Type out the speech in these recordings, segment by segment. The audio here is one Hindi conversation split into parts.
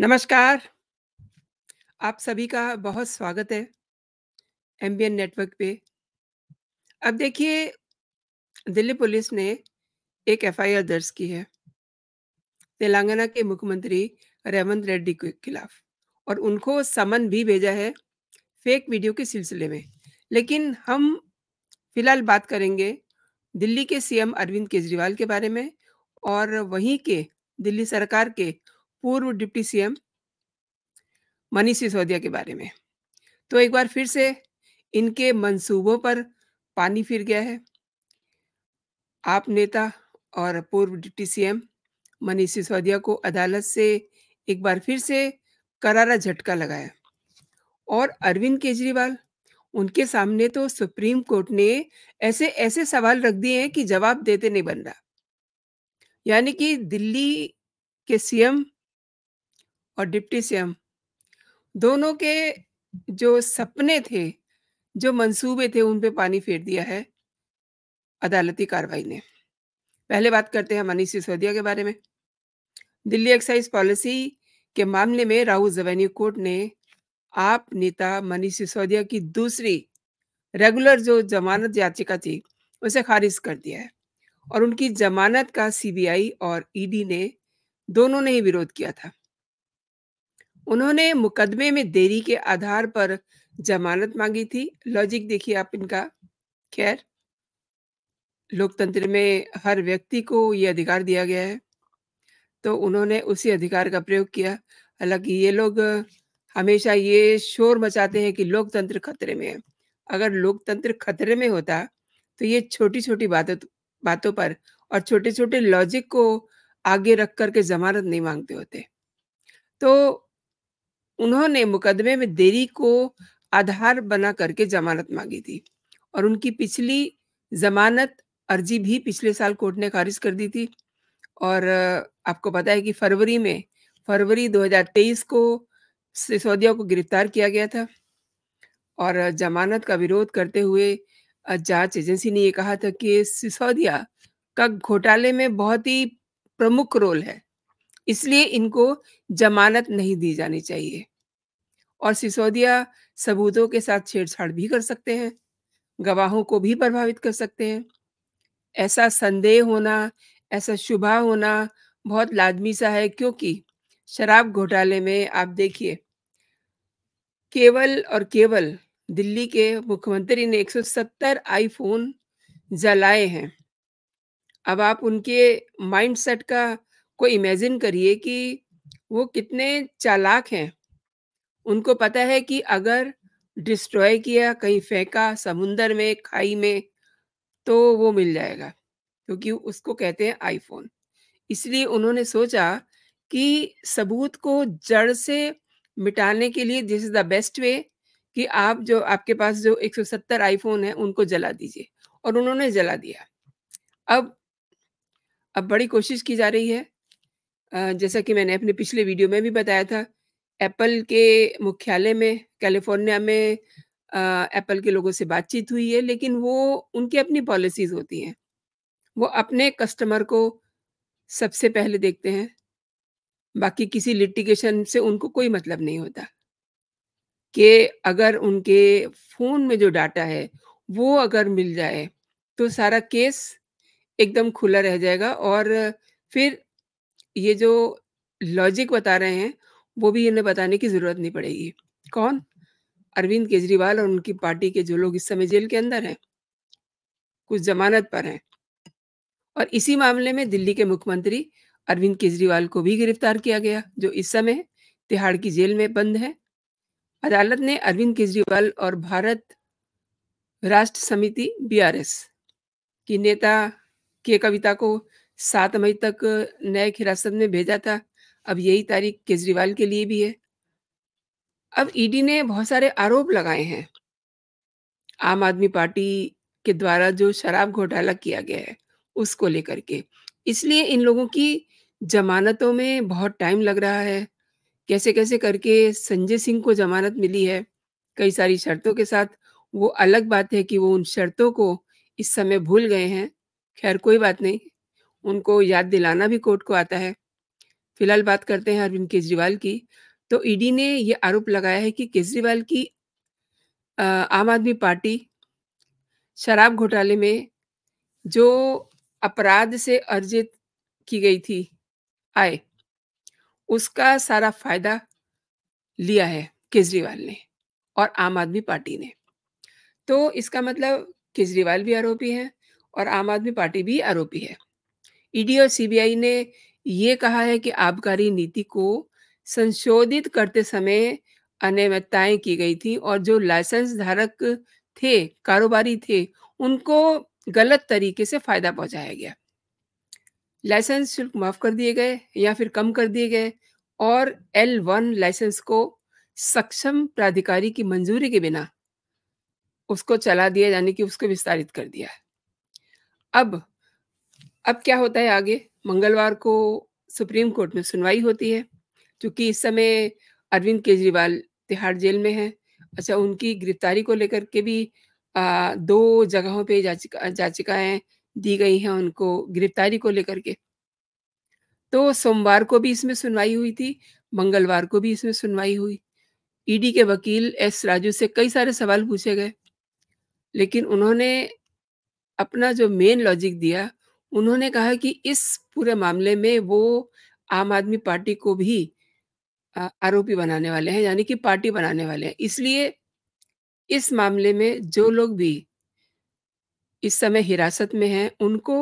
नमस्कार आप सभी का बहुत स्वागत है एम्बियन नेटवर्क पे अब देखिए दिल्ली पुलिस ने एक एफआईआर दर्ज की है तेलंगाना के मुख्यमंत्री रेवंत रेड्डी के खिलाफ और उनको समन भी भेजा है फेक वीडियो के सिलसिले में लेकिन हम फिलहाल बात करेंगे दिल्ली के सीएम अरविंद केजरीवाल के बारे में और वहीं के दिल्ली सरकार के पूर्व डिप्टी सीएम मनीष सिसोदिया के बारे में तो एक बार फिर से इनके मंसूबों पर पानी फिर गया है आप नेता और पूर्व डिप्टी सीएम मनीष सिसोदिया को अदालत से एक बार फिर से करारा झटका लगाया और अरविंद केजरीवाल उनके सामने तो सुप्रीम कोर्ट ने ऐसे ऐसे सवाल रख दिए हैं कि जवाब देते नहीं बन रहा यानी कि दिल्ली के सीएम और डिप्टी सीएम दोनों के जो सपने थे जो मंसूबे थे उन पे पानी फेर दिया है अदालती कार्रवाई ने पहले बात करते हैं मनीष सिसोदिया के बारे में दिल्ली एक्साइज पॉलिसी के मामले में राहुल जवैनी कोर्ट ने आप नेता मनीष सिसोदिया की दूसरी रेगुलर जो जमानत याचिका थी उसे खारिज कर दिया है और उनकी जमानत का सीबीआई और ईडी ने दोनों ने ही विरोध किया था उन्होंने मुकदमे में देरी के आधार पर जमानत मांगी थी लॉजिक देखिए आप इनका खैर लोकतंत्र में हर व्यक्ति को ये अधिकार दिया गया है तो उन्होंने उसी अधिकार का प्रयोग किया हालांकि ये लोग हमेशा ये शोर मचाते हैं कि लोकतंत्र खतरे में है अगर लोकतंत्र खतरे में होता तो ये छोटी छोटी बातों बातों पर और छोटे छोटे लॉजिक को आगे रख करके जमानत नहीं मांगते होते तो उन्होंने मुकदमे में देरी को आधार बना करके जमानत मांगी थी और उनकी पिछली जमानत अर्जी भी पिछले साल कोर्ट ने खारिज कर दी थी और आपको पता है कि फरवरी में फरवरी 2023 को सिसोदिया को गिरफ्तार किया गया था और जमानत का विरोध करते हुए जांच एजेंसी ने ये कहा था कि सिसोदिया का घोटाले में बहुत ही प्रमुख रोल है इसलिए इनको जमानत नहीं दी जानी चाहिए और सिसोदिया सबूतों के साथ छेड़छाड़ भी कर सकते हैं गवाहों को भी प्रभावित कर सकते हैं ऐसा संदेह होना ऐसा शुभा होना बहुत लाजमी सा है क्योंकि शराब घोटाले में आप देखिए केवल और केवल दिल्ली के मुख्यमंत्री ने 170 आईफोन जलाए हैं अब आप उनके माइंडसेट का को इमेजिन करिए कि वो कितने चालाक हैं उनको पता है कि अगर डिस्ट्रॉय किया कहीं फेंका समुंदर में खाई में तो वो मिल जाएगा क्योंकि उसको कहते हैं आईफोन इसलिए उन्होंने सोचा कि सबूत को जड़ से मिटाने के लिए this is the best way कि आप जो आपके पास जो 170 आईफोन है उनको जला दीजिए और उन्होंने जला दिया अब अब बड़ी कोशिश की जा रही है जैसा कि मैंने अपने पिछले वीडियो में भी बताया था एप्पल के मुख्यालय में कैलिफोर्निया में एप्पल के लोगों से बातचीत हुई है लेकिन वो उनकी अपनी पॉलिसीज होती हैं वो अपने कस्टमर को सबसे पहले देखते हैं बाकी किसी लिटिगेशन से उनको कोई मतलब नहीं होता कि अगर उनके फ़ोन में जो डाटा है वो अगर मिल जाए तो सारा केस एकदम खुला रह जाएगा और फिर ये जो लॉजिक बता रहे हैं वो भी इन्हें बताने की जरूरत नहीं पड़ेगी कौन अरविंद केजरीवाल और उनकी पार्टी के जो लोग इस समय जेल के अंदर हैं कुछ जमानत पर हैं और इसी मामले में दिल्ली के मुख्यमंत्री अरविंद केजरीवाल को भी गिरफ्तार किया गया जो इस समय तिहाड़ की जेल में बंद है अदालत ने अरविंद केजरीवाल और भारत राष्ट्र समिति बीआरएस की नेता के कविता को सात मई तक न्यायिक हिरासत में भेजा था अब यही तारीख केजरीवाल के लिए भी है अब ईडी ने बहुत सारे आरोप लगाए हैं आम आदमी पार्टी के द्वारा जो शराब घोटाला किया गया है उसको लेकर के इसलिए इन लोगों की जमानतों में बहुत टाइम लग रहा है कैसे कैसे करके संजय सिंह को जमानत मिली है कई सारी शर्तों के साथ वो अलग बात है कि वो उन शर्तों को इस समय भूल गए हैं खैर कोई बात नहीं उनको याद दिलाना भी कोर्ट को आता है फिलहाल बात करते हैं अरविंद केजरीवाल की तो ईडी e ने यह आरोप लगाया है कि केजरीवाल की आम आदमी पार्टी शराब घोटाले में जो अपराध से अर्जित की गई थी आय उसका सारा फायदा लिया है केजरीवाल ने और आम आदमी पार्टी ने तो इसका मतलब केजरीवाल भी आरोपी है और आम आदमी पार्टी भी आरोपी है ईडी e और सीबीआई ने ये कहा है कि आबकारी नीति को संशोधित करते समय अनियमितताएं की गई थी और जो लाइसेंस धारक थे कारोबारी थे उनको गलत तरीके से फायदा पहुंचाया गया लाइसेंस शुल्क माफ कर दिए गए या फिर कम कर दिए गए और एल वन लाइसेंस को सक्षम प्राधिकारी की मंजूरी के बिना उसको चला दिया यानी कि उसको विस्तारित कर दिया अब अब क्या होता है आगे मंगलवार को सुप्रीम कोर्ट में सुनवाई होती है क्योंकि इस समय अरविंद केजरीवाल तिहाड़ जेल में हैं अच्छा उनकी गिरफ्तारी को लेकर के भी आ, दो जगहों पे जाचिका याचिकाएं दी गई हैं उनको गिरफ्तारी को लेकर के तो सोमवार को भी इसमें सुनवाई हुई थी मंगलवार को भी इसमें सुनवाई हुई ईडी के वकील एस राजू से कई सारे सवाल पूछे गए लेकिन उन्होंने अपना जो मेन लॉजिक दिया उन्होंने कहा कि इस पूरे मामले में वो आम आदमी पार्टी को भी आरोपी बनाने वाले हैं यानी कि पार्टी बनाने वाले हैं इसलिए इस मामले में जो लोग भी इस समय हिरासत में हैं उनको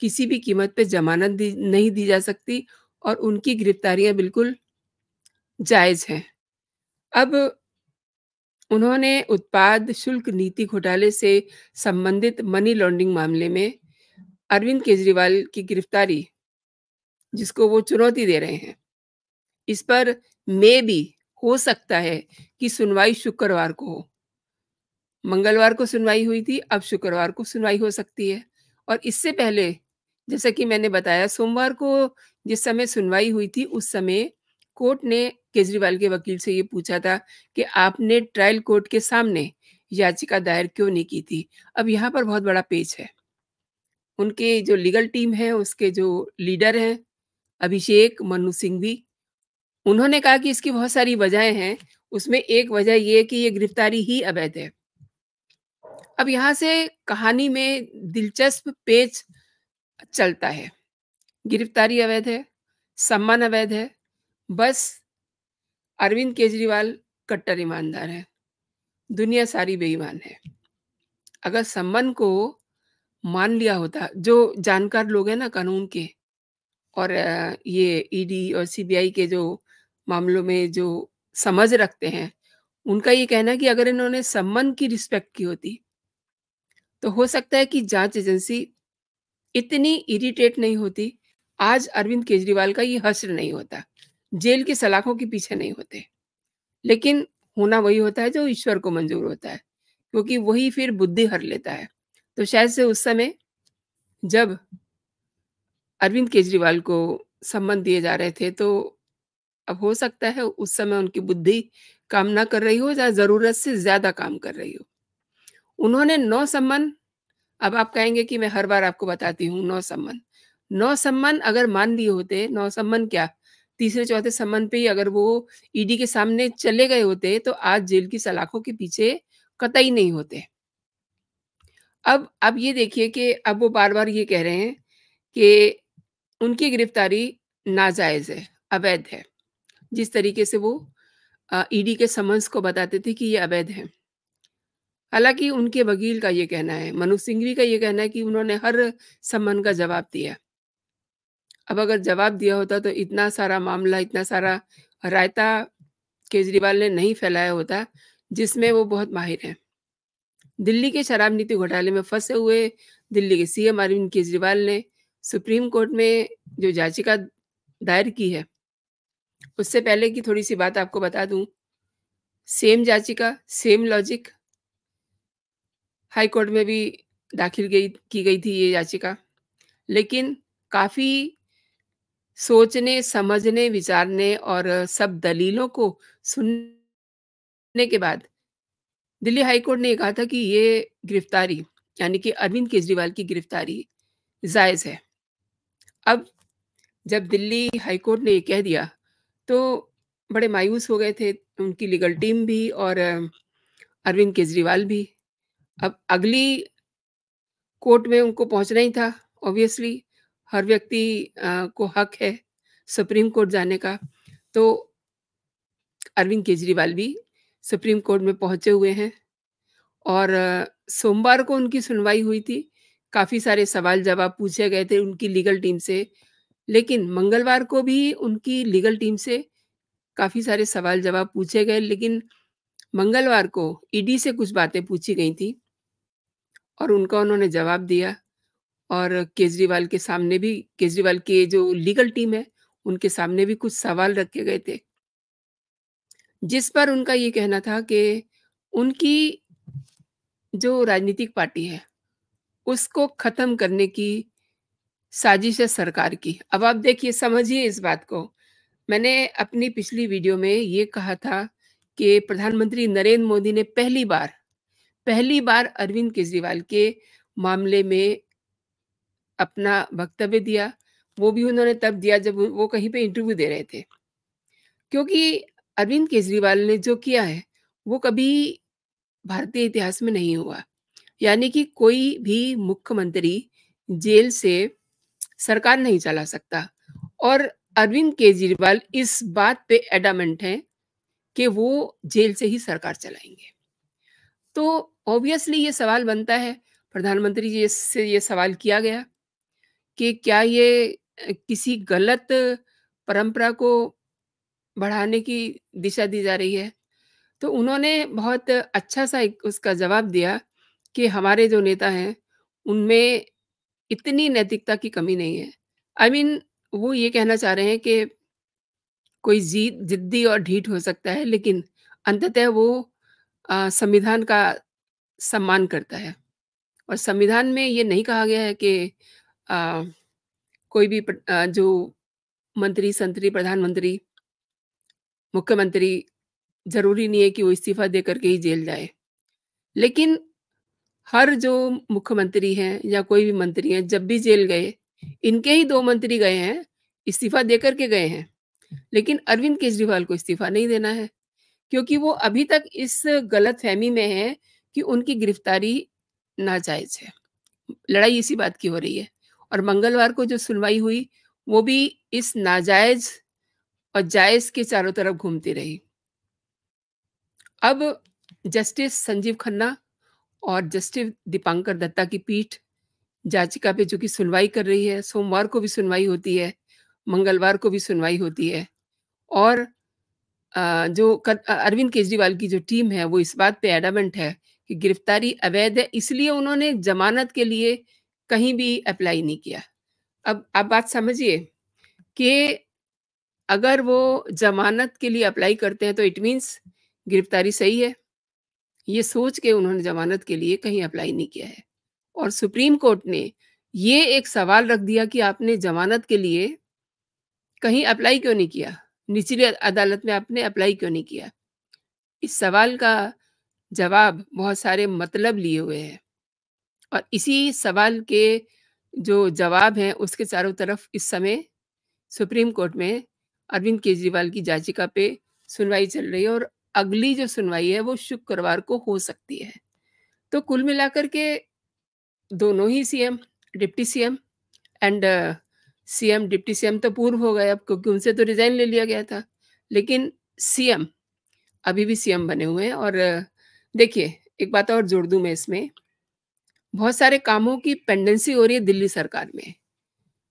किसी भी कीमत पे जमानत दी, नहीं दी जा सकती और उनकी गिरफ्तारियां बिल्कुल जायज हैं अब उन्होंने उत्पाद शुल्क नीति घोटाले से संबंधित मनी लॉन्ड्रिंग मामले में अरविंद केजरीवाल की गिरफ्तारी जिसको वो चुनौती दे रहे हैं इस पर मे भी हो सकता है कि सुनवाई शुक्रवार को हो मंगलवार को सुनवाई हुई थी अब शुक्रवार को सुनवाई हो सकती है और इससे पहले जैसा कि मैंने बताया सोमवार को जिस समय सुनवाई हुई थी उस समय कोर्ट ने केजरीवाल के वकील से ये पूछा था कि आपने ट्रायल कोर्ट के सामने याचिका दायर क्यों नहीं की थी अब यहाँ पर बहुत बड़ा पेज है उनके जो लीगल टीम है उसके जो लीडर हैं अभिषेक मनु सिंह भी उन्होंने कहा कि इसकी बहुत सारी वजहें हैं उसमें एक वजह यह कि ये गिरफ्तारी ही अवैध है अब यहाँ से कहानी में दिलचस्प पेज चलता है गिरफ्तारी अवैध है सम्मान अवैध है बस अरविंद केजरीवाल कट्टर ईमानदार है दुनिया सारी बेईमान है अगर सम्मान को मान लिया होता जो जानकार लोग हैं ना कानून के और ये ईडी e और सीबीआई के जो मामलों में जो समझ रखते हैं उनका ये कहना कि अगर इन्होंने सम्मान की रिस्पेक्ट की होती तो हो सकता है कि जांच एजेंसी इतनी इरिटेट नहीं होती आज अरविंद केजरीवाल का ये हश्र नहीं होता जेल की सलाखों के पीछे नहीं होते लेकिन होना वही होता है जो ईश्वर को मंजूर होता है क्योंकि वही फिर बुद्धि हर लेता है तो शायद से उस समय जब अरविंद केजरीवाल को सम्मान दिए जा रहे थे तो अब हो सकता है उस समय उनकी बुद्धि काम ना कर रही हो या जरूरत से ज्यादा काम कर रही हो उन्होंने नौ सम्मान अब आप कहेंगे कि मैं हर बार आपको बताती हूँ नौ सम्मान नौ सम्मान अगर मान लिए होते नौ सम्मान क्या तीसरे चौथे सम्मान पे ही अगर वो ईडी के सामने चले गए होते तो आज जेल की सलाखों के पीछे कतई नहीं होते अब अब ये देखिए कि अब वो बार-बार ये कह रहे हैं कि उनकी गिरफ्तारी नाजायज़ है, अवैध है। जिस तरीके से वो ईडी के समन्स को बताते थे कि ये अवैध है। हालांकि उनके वकील का ये कहना है, मनु सिंघवी का ये कहना है कि उन्होंने हर समन का जवाब दिया। अब अगर जवाब दिया होता तो इतना सारा मामला, इतना सारा रायता केजरीवाल ने नहीं फैलाया होता, जिसमें वो बहुत माहिर हैं। दिल्ली के शराब नीति घोटाले में फंसे हुए दिल्ली के सीएम अरविंद केजरीवाल ने सुप्रीम कोर्ट में जो याचिका दायर की है उससे पहले की थोड़ी सी बात आपको बता दूं सेम याचिका सेम लॉजिक हाई कोर्ट में भी दाखिल गई की गई थी ये याचिका लेकिन काफ़ी सोचने समझने विचारने और सब दलीलों को सुनने के बाद दिल्ली हाई कोर्ट ने कहा था कि ये गिरफ्तारी यानी कि अरविंद केजरीवाल की गिरफ्तारी जायज़ है अब जब दिल्ली हाई कोर्ट ने ये कह दिया तो बड़े मायूस हो गए थे उनकी लीगल टीम भी और अरविंद केजरीवाल भी अब अगली कोर्ट में उनको पहुंचना ही था ऑब्वियसली हर व्यक्ति को हक है सुप्रीम कोर्ट जाने का तो अरविंद केजरीवाल भी सुप्रीम कोर्ट में पहुंचे हुए हैं और सोमवार को उनकी सुनवाई हुई थी काफ़ी सारे सवाल जवाब पूछे गए थे उनकी लीगल टीम से लेकिन मंगलवार को भी उनकी लीगल टीम से काफ़ी सारे सवाल जवाब पूछे गए लेकिन मंगलवार को ईडी से कुछ बातें पूछी गई थी और उनका उन्होंने जवाब दिया और केजरीवाल के सामने भी केजरीवाल के जो लीगल टीम है उनके सामने भी कुछ सवाल रखे गए थे जिस पर उनका ये कहना था कि उनकी जो राजनीतिक पार्टी है उसको ख़त्म करने की साजिश है सरकार की अब आप देखिए समझिए इस बात को मैंने अपनी पिछली वीडियो में ये कहा था कि प्रधानमंत्री नरेंद्र मोदी ने पहली बार पहली बार अरविंद केजरीवाल के मामले में अपना वक्तव्य दिया वो भी उन्होंने तब दिया जब वो कहीं पे इंटरव्यू दे रहे थे क्योंकि अरविंद केजरीवाल ने जो किया है वो कभी भारतीय इतिहास में नहीं हुआ यानी कि कोई भी मुख्यमंत्री जेल से सरकार नहीं चला सकता और अरविंद केजरीवाल इस बात पे एडामेंट हैं कि वो जेल से ही सरकार चलाएंगे तो ऑब्वियसली ये सवाल बनता है प्रधानमंत्री जी से ये सवाल किया गया कि क्या ये किसी गलत परंपरा को बढ़ाने की दिशा दी जा रही है। तो उन्होंने बहुत अच्छा-सा एक उसका जवाब दिया कि हमारे जो नेता हैं, उनमें इतनी नैतिकता की कमी नहीं है। आई मीन वो ये कहना चाह रहे हैं कि कोई जीत ज़िद्दी और ढीठ हो सकता है, लेकिन अंततः वो संविधान का सम्मान करता है। और संविधान में ये नहीं कहा गया है कि अ, कोई भी प, आ, जो मंत्री-संतरी, प्रधानमंत्री मुख्यमंत्री जरूरी नहीं है कि वो इस्तीफा दे करके ही जेल जाए लेकिन हर जो मुख्यमंत्री हैं या कोई भी मंत्री हैं जब भी जेल गए इनके ही दो मंत्री गए हैं इस्तीफा दे करके गए हैं लेकिन अरविंद केजरीवाल को इस्तीफा नहीं देना है क्योंकि वो अभी तक इस गलत फहमी में है कि उनकी गिरफ्तारी नाजायज है लड़ाई इसी बात की हो रही है और मंगलवार को जो सुनवाई हुई वो भी इस नाजायज और जायस के चारों तरफ घूमती रही अब जस्टिस संजीव खन्ना और जस्टिस दीपांकर दत्ता की पीठ याचिका पे जो कि सुनवाई कर रही है सोमवार को भी सुनवाई होती है मंगलवार को भी सुनवाई होती है और जो अरविंद केजरीवाल की जो टीम है वो इस बात पे एडामेंट है कि गिरफ्तारी अवैध है इसलिए उन्होंने जमानत के लिए कहीं भी अप्लाई नहीं किया अब आप बात समझिए कि अगर वो जमानत के लिए अप्लाई करते हैं तो इट मीन्स गिरफ्तारी सही है ये सोच के उन्होंने जमानत के लिए कहीं अप्लाई नहीं किया है और सुप्रीम कोर्ट ने ये एक सवाल रख दिया कि आपने जमानत के लिए कहीं अप्लाई क्यों नहीं किया निचली अदालत में आपने अप्लाई क्यों नहीं किया इस सवाल का जवाब बहुत सारे मतलब लिए हुए हैं और इसी सवाल के जो जवाब हैं उसके चारों तरफ इस समय सुप्रीम कोर्ट में अरविंद केजरीवाल की याचिका पे सुनवाई चल रही है और अगली जो सुनवाई है वो शुक्रवार को हो सकती है तो कुल मिलाकर के दोनों ही CM deputy CM and CM deputy CM तो पूर्व हो गए अब क्योंकि उनसे तो रिजाइन ले लिया गया था लेकिन सीएम अभी भी सीएम बने हुए हैं और देखिए एक बात और जोड़ दूं मैं इसमें बहुत सारे कामों की पेंडेंसी हो रही है दिल्ली सरकार में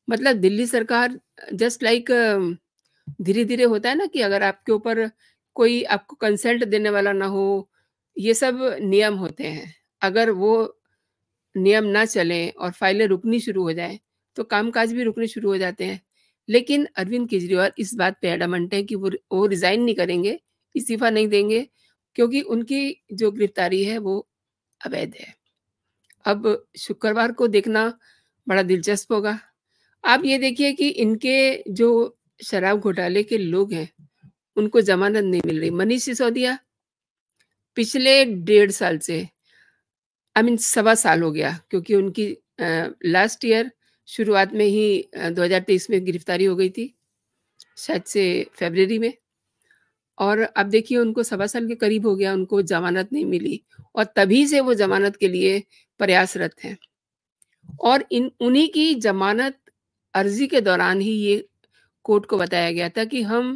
मतलब दिल्ली सरकार जस्ट लाइक like, धीरे धीरे होता है ना कि अगर आपके ऊपर कोई आपको कंसल्ट देने वाला ना हो ये सब नियम होते हैं अगर वो नियम ना चले और फाइलें रुकनी शुरू हो जाए तो कामकाज भी रुकने शुरू हो जाते हैं लेकिन अरविंद केजरीवाल इस बात पे एडामंट है कि वो वो रिज़ाइन नहीं करेंगे इस्तीफा नहीं देंगे क्योंकि उनकी जो गिरफ्तारी है वो अवैध है अब शुक्रवार को देखना बड़ा दिलचस्प होगा आप ये देखिए कि इनके जो शराब घोटाले के लोग हैं उनको जमानत नहीं मिल रही मनीष सिसोदिया पिछले डेढ़ साल से आई मीन सवा साल हो गया क्योंकि उनकी लास्ट ईयर शुरुआत में ही 2023 में गिरफ्तारी हो गई थी शायद से फेबररी में और अब देखिए उनको सवा साल के करीब हो गया उनको जमानत नहीं मिली और तभी से वो जमानत के लिए प्रयासरत हैं और इन उन्हीं की जमानत अर्जी के दौरान ही ये कोर्ट को बताया गया था कि हम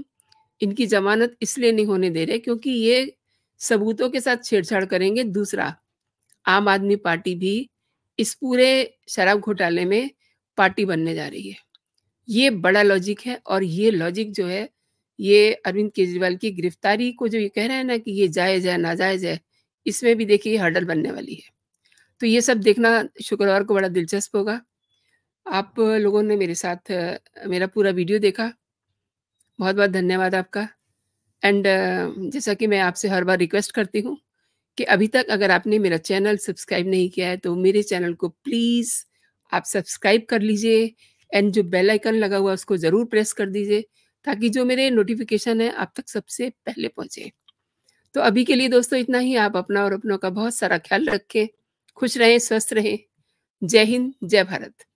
इनकी जमानत इसलिए नहीं होने दे रहे क्योंकि ये सबूतों के साथ छेड़छाड़ करेंगे दूसरा आम आदमी पार्टी भी इस पूरे शराब घोटाले में पार्टी बनने जा रही है ये बड़ा लॉजिक है और ये लॉजिक जो है ये अरविंद केजरीवाल की गिरफ्तारी को जो ये कह रहे हैं ना कि ये जायज़ है नाजायज़ है इसमें भी देखिए हर्डल बनने वाली है तो ये सब देखना शुक्रवार को बड़ा दिलचस्प होगा आप लोगों ने मेरे साथ मेरा पूरा वीडियो देखा। बहुत-बहुत धन्यवाद आपका एंड जैसा कि मैं आपसे हर बार रिक्वेस्ट करती हूँ कि अभी तक अगर आपने मेरा चैनल सब्सक्राइब नहीं किया है तो मेरे चैनल को प्लीज़ आप सब्सक्राइब कर लीजिए एंड जो बेल आइकन लगा हुआ है उसको ज़रूर प्रेस कर दीजिए ताकि जो मेरे नोटिफ़िकेशन है आप तक सबसे पहले पहुँचे। तो अभी के लिए दोस्तों इतना ही आप अपना और अपनों का बहुत सारा ख़्याल रखें। खुश रहें, स्वस्थ रहें। जय हिंद, जय भारत।